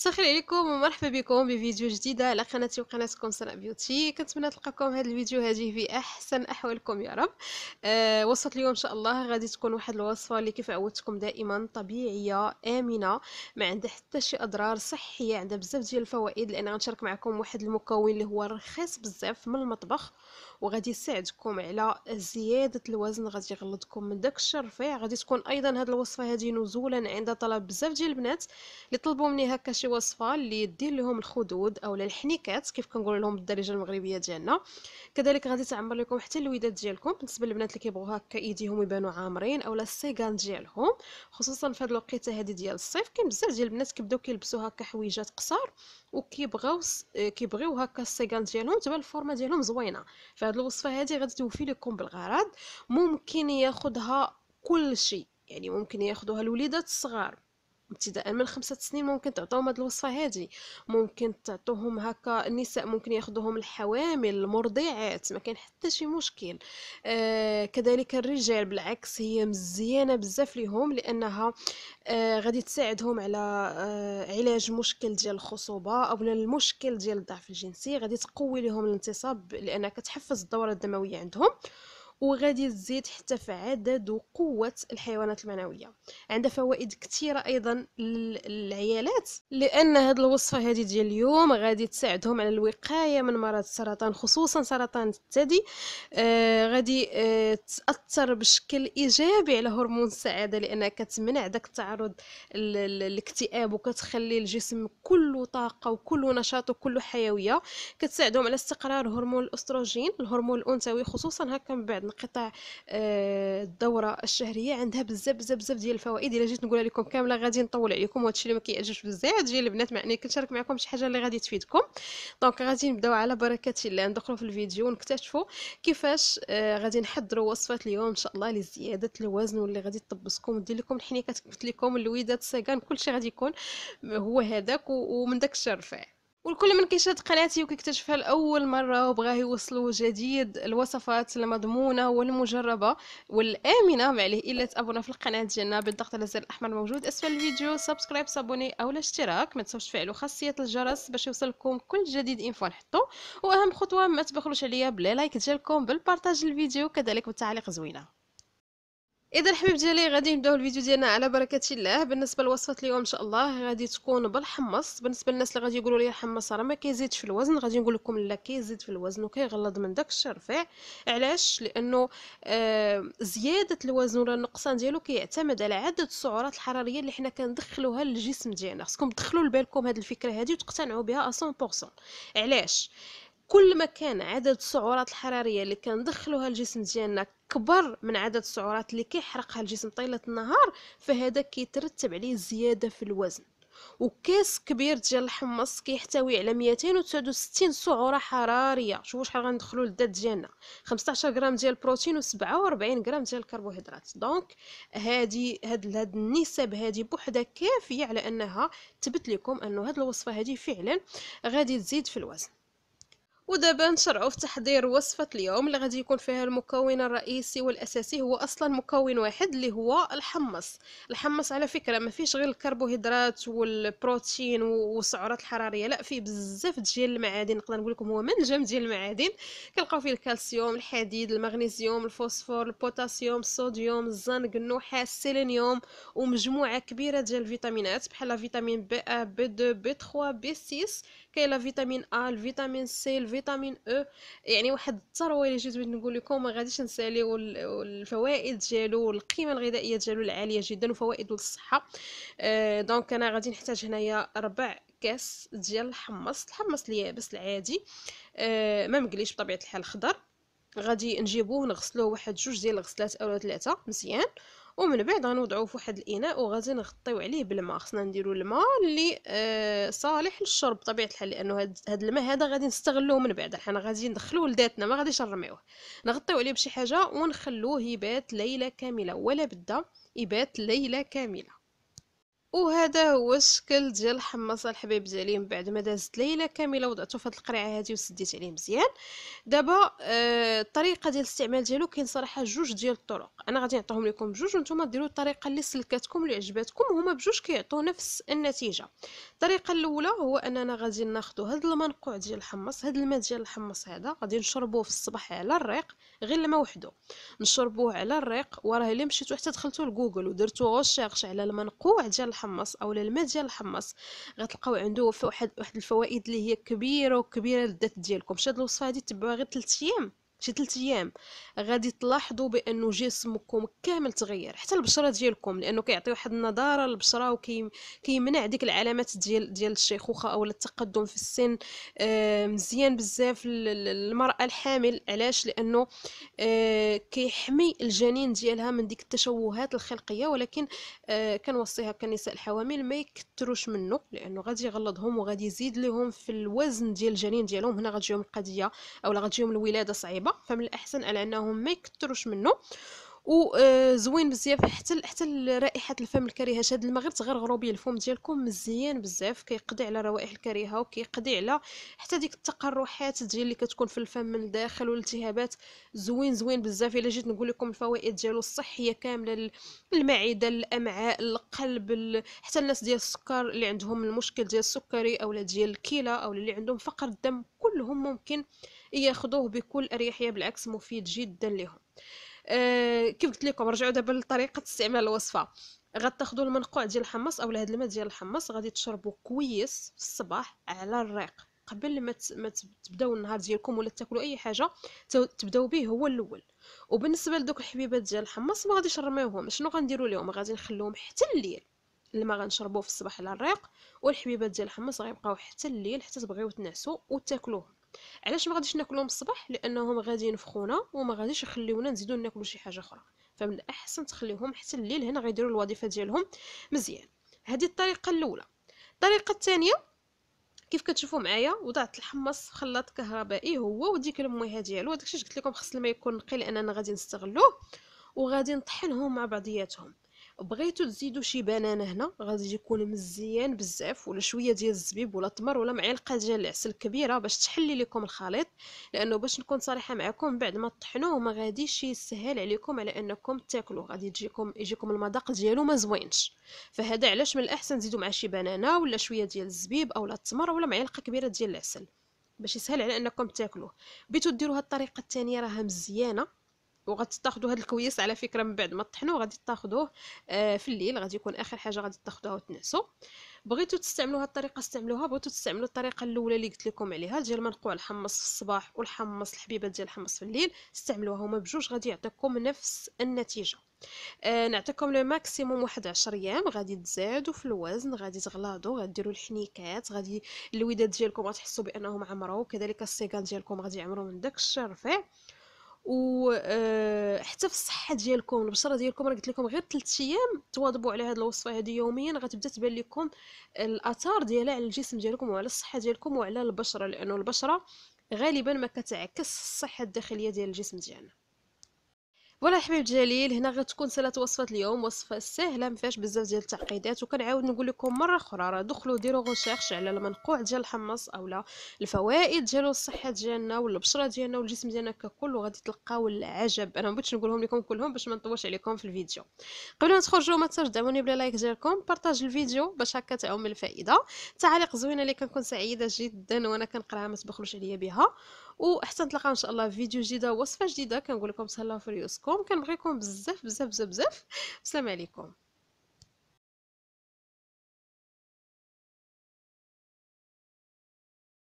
مسخر عليكم ومرحبا بكم بفيديو جديده على قناتي وقناتكم سناء بيوتي كنتمنى تلقاكم هذا الفيديو هذه في احسن احوالكم يا رب أه وصفه اليوم ان شاء الله غادي تكون واحد الوصفه اللي كيف عودتكم دائما طبيعيه امنه ما عندها حتى شي اضرار صحيه عندها بزاف ديال الفوائد لان غنشارك معكم واحد المكون اللي هو رخيص بزاف من المطبخ وغادي يساعدكم على زياده الوزن غادي يغلطكم من داك الشرفيع غادي تكون ايضا هذه الوصفه هذه نزولا عند طلب بزاف ديال البنات اللي طلبوا مني هكا شي شي وصفه اللي دير لهم الخدود اولا الحنيكات كيف كنقول لهم بالدارجه المغربيه ديالنا كذلك غادي تعمر لكم حتى الويدات ديالكم بالنسبه للبنات اللي كيبغيو هكا ايديهم يبانو عامرين اولا السيغان ديالهم خصوصا في هاد الوقيته هذه ديال الصيف كاين بزاف ديال البنات كيبداو كيلبسوا هكا حويجات قصار وكيبغاو كيبغيو هكا السيغان ديالهم تبان الفورمه ديالهم زوينه فهاد الوصفه هذه غادي توفي لكم بالغرض ممكن ياخدها كل شيء يعني ممكن ياخدوها الوليدات الصغار ابتداء من خمسة سنين ممكن تعطوهم هاد الوصفة هادي ممكن تعطوهم هكا النساء ممكن ياخدوهم الحوامل المرضعات ما كان حتى شي مشكل آه كذلك الرجال بالعكس هي مزيانة بزاف ليهم لأنها آه غادي تساعدهم على آه علاج مشكل ديال الخصوبة أو المشكل ديال الضعف الجنسي غادي تقوي لهم الانتصاب لأنها كتحفز الدورة الدموية عندهم وغادي تزيد حتى في عدد وقوة الحيوانات المنوية عندها فوائد كثيرة أيضا للعيالات لأن هاد الوصفة هذه ديال اليوم غادي تساعدهم على الوقاية من مرض السرطان خصوصا سرطان الثدي آه غادي آه تأثر بشكل إيجابي على هرمون السعادة لأنها كتمنع داك التعرض للاكتئاب وكتخلي الجسم كله طاقة وكله نشاط وكله حيوية كتساعدهم على استقرار هرمون الأستروجين الهرمون الأنثوي خصوصا هكا من بعد انقطاع آه، الدوره الشهريه عندها بزاف بزاف بزاف ديال الفوائد الا جيت نقولها لكم كامله غادي نطول عليكم وهادشي اللي ما كيعجبش بزاف ديال البنات معني كنشارك معكم شي حاجه اللي غادي تفيدكم دونك غادي نبداو على بركه الله ندخلوا في الفيديو ونكتشفوا كيفاش آه، غادي نحضروا وصفه اليوم ان شاء الله لزياده الوزن واللي غادي تطبسكم ودير لكم الحنيكات قلت لكم اللويدات السكان كلشي غادي يكون هو هذاك ومن داك الشرفه والكل من كيشاهد قناتي وكيكتشفها لاول مره وبغاه يوصلو جديد الوصفات المضمونه والمجربه والامنه ما عليه الا تابونا في القناه ديالنا بالضغط على الزر الاحمر الموجود اسفل الفيديو سبسكرايب سابوني او الاشتراك ما تنساوش تفعلوا خاصيه الجرس باش يوصلكم كل جديد انفو نحطو واهم خطوه ما تبخلوش عليا بلا لايك ديالكم بالبارطاج الفيديو كذلك بالتعليق زوينه اذا الحبيب ديالي غادي نبداو الفيديو ديالنا على بركه الله بالنسبه لوصفه اليوم ان شاء الله غادي تكون بالحمص بالنسبه للناس اللي غادي يقولوا لي الحمص راه ما كيزيدش في الوزن غادي نقول لكم لا كيزيد في الوزن وكيغلظ من داك الشيء علاش لانه آه زياده الوزن ولا النقصان ديالو كيعتمد على عدد السعرات الحراريه اللي حنا كندخلوها للجسم ديالنا خصكم تدخلوا لبالكم هذه الفكره هذه وتقتنعوا بها 100% علاش كل ما كان عدد السعرات الحراريه اللي كندخلوها الجسم ديالنا كبر من عدد السعرات اللي كيحرقها الجسم طيله النهار فهذا كيترتب عليه زياده في الوزن وكاس كبير ديال الحمص كيحتوي على 269 سعره حراريه شوفوا شحال غندخلوا للذات ديالنا 15 غرام ديال البروتين و47 غرام ديال الكربوهيدرات دونك هادي هاد هاد النسب هادي بوحدها كافيه على انها تثبت لكم انه هاد الوصفه هادي فعلا غادي تزيد في الوزن ودابا نشرعوا في تحضير وصفة اليوم اللي غادي يكون فيها المكون الرئيسي والأساسي هو أصلا مكون واحد اللي هو الحمص الحمص على فكرة ما فيش غير الكربوهيدرات والبروتين والسعرات الحرارية لا فيه بزاف ديال المعادن نقدر نقول لكم هو منجم ديال المعادن كنلقاو فيه الكالسيوم الحديد المغنيسيوم الفوسفور البوتاسيوم الصوديوم الزنك النحاس السيلينيوم ومجموعة كبيرة ديال الفيتامينات بحال فيتامين بي ا بي 2 بي 3 بي 6 كاين لا فيتامين ا الفيتامين سي الفيتامين فيتامين او e. يعني واحد الثروه اللي جيت بغيت نقول لكم ما غاديش نساليو الفوائد ديالو والقيمه الغذائيه ديالو العاليه جدا وفوائده للصحه أه دونك انا غادي نحتاج هنايا ربع كاس ديال الحمص الحمص اليابس العادي أه ما مقليش بطبيعه الحال خضر غادي نجيبوه نغسلوه واحد جوج ديال الغسلات اولا ثلاثه مزيان أه ومن بعد غنوضعوه في واحد الاناء وغادي نغطيو عليه بالماء خصنا نديرو الماء اللي آه صالح للشرب بطبيعه الحال لانه هاد, هاد الماء هذا غادي نستغلوه من بعد حنا غادي ندخلوه لذاتنا ما غاديش نرميوه نغطيو عليه بشي حاجه ونخلوه يبات ليله كامله ولا بدا يبات ليله كامله وهذا هو الشكل ديال الحمص الحبيب ديالي من بعد ما دازت ليله كامله وضعته في هذه القريعه هذه وسديت عليه مزيان دابا آه الطريقه ديال الاستعمال ديالو كاين صراحه جوج ديال الطرق انا غادي نعطيهم لكم جوج وانتم ديروا الطريقه اللي سلكاتكم اللي عجباتكم هما بجوج كيعطيو نفس النتيجه الطريقه الاولى هو اننا غادي ناخذوا هذا المنقوع ديال الحمص هذا الماء ديال الحمص هذا غادي نشربوه في الصباح على الريق غير الماء وحده نشربوه على الريق وراه الا مشيتو حتى دخلتو لجوجل ودرتوا غوشيغش على المنقوع ديال الحمص او الماء ديال الحمص غتلقاو عنده واحد واحد الفوائد اللي هي كبيره وكبيره للذات ديالكم شاد الوصفه هذه تبعوها غير 3 ايام شي ثلاث ايام غادي تلاحظوا بانه جسمكم كامل تغير حتى البشره ديالكم لانه كيعطي واحد النضاره للبشره وكيمنع ديك العلامات ديال ديال الشيخوخه او التقدم في السن آه، مزيان بزاف المراه الحامل علاش لانه آه، كيحمي الجنين ديالها من ديك التشوهات الخلقيه ولكن آه، كنوصيها كنساء الحوامل ما يكثروش منه لانه غادي يغلظهم وغادي يزيد لهم في الوزن ديال الجنين ديالهم هنا غتجيهم القضيه او غتجيهم الولاده صعيبه الشوربه فمن الاحسن على انهم ما يكثروش منه وزوين آه، بزاف حتى حتى رائحه الفم الكريهه شاد الماء غير تغرغروا به الفم ديالكم مزيان بزاف كيقضي على الروائح الكريهه وكيقضي على حتى ديك التقرحات ديال اللي كتكون في الفم من الداخل والالتهابات زوين زوين بزاف الا جيت نقول لكم الفوائد ديالو الصحيه كامله المعده الامعاء القلب حتى الناس ديال السكر اللي عندهم المشكل ديال السكري اولا ديال الكلى اولا اللي عندهم فقر الدم كلهم ممكن ياخذوه بكل اريحيه بالعكس مفيد جدا لهم أه كيف قلت لكم رجعوا دابا لطريقه استعمال الوصفه غتاخذوا المنقوع ديال الحمص او هاد الماء ديال الحمص غادي تشربوا كويس في الصباح على الريق قبل ما تبداو النهار ديالكم ولا تاكلوا اي حاجه تبداو به هو الاول وبالنسبه لدوك الحبيبات ديال الحمص ما غاديش نرميوهم شنو غنديروا لهم غادي نخليهم حتى الليل الماء غنشربوه في الصباح على الريق والحبيبات ديال الحمص غيبقاو حتى الليل حتى تبغيو تنعسو وتاكلوه علاش ما غاديش ناكلوهم الصباح لانهم غادي ينفخونا وما غاديش يخليونا نزيدو ناكلو شي حاجه اخرى فمن الاحسن تخليهم حتى الليل هنا غيديروا الوظيفه ديالهم مزيان هذه الطريقه الاولى الطريقه الثانيه كيف كتشوفوا معايا وضعت الحمص في خلاط كهربائي هو وديك المويه ديالو داكشي قلت لكم خص الماء يكون نقي لاننا غادي نستغلوه وغادي نطحنهم مع بعضياتهم بغيتو تزيدو شي بنانه هنا غادي يكون مزيان بزاف ولا شويه ديال الزبيب ولا التمر ولا معلقه ديال العسل كبيره باش تحلي لكم الخليط لانه باش نكون صريحه معكم بعد ما طحنوه ما غاديش يسهل عليكم على انكم تاكلوه غادي تجيكم يجيكم المذاق ديالو ما زوينش فهذا علاش من الاحسن تزيدو مع شي بنانه ولا شويه ديال الزبيب او التمر ولا معلقه كبيره ديال العسل باش يسهل على انكم تاكلوه بغيتو ديروا هاد الطريقه الثانيه راها مزيانه وغتاخذوا هذا الكويس على فكره من بعد ما طحنوه غادي تاخذوه آه، في الليل غادي يكون اخر حاجه غادي تاخذوها وتنعسوا بغيتو تستعملوا هذه الطريقه استعملوها بغيتو تستعملوا الطريقه الاولى اللي قلت لكم عليها ديال منقوع الحمص في الصباح والحمص الحبيبات ديال الحمص في الليل استعملوها هما بجوج غادي يعطيكم نفس النتيجه آه نعطيكم لو ماكسيموم واحد 10 ايام غادي تزادوا في الوزن غادي تغلاضوا ديروا الحنيكات غادي الوداد ديالكم غتحسوا بانهم عمروا وكذلك السيقان ديالكم غادي يعمروا من داك الشيء رفيع وحتى آه، في الصحه ديالكم البشره ديالكم راه قلت لكم غير 3 ايام تواظبوا على هذه الوصفه هذه يوميا غتبدا تبان لكم الاثار ديالها على الجسم ديالكم وعلى الصحه ديالكم وعلى البشره لانه البشره غالبا ما كتعكس الصحه الداخليه ديال الجسم ديالنا فوالا حبيب جليل هنا غتكون سالات وصفه اليوم وصفه سهله ما فيهاش بزاف ديال التعقيدات وكنعاود نقول لكم مره اخرى راه دخلوا ديروا غوشيرش على المنقوع ديال الحمص اولا الفوائد ديالو الصحه ديالنا والبشره ديالنا والجسم ديالنا ككل وغادي تلقاو العجب انا ما بغيتش نقولهم لكم كلهم باش ما نطولش عليكم في الفيديو قبل ما تخرجوا ما تنساوش دعموني باللايك ديالكم بارطاج الفيديو باش هكا تعم الفائده تعاليق زوينه اللي كنكون سعيده جدا وانا كنقراها ما تبخلوش عليا بها وحتى نتلاقاو ان شاء الله في فيديو جديده وصفه جديده كنقول لكم تهلاو في ريوسكم كنبغيكم بزاف بزاف بزاف بزاف السلام عليكم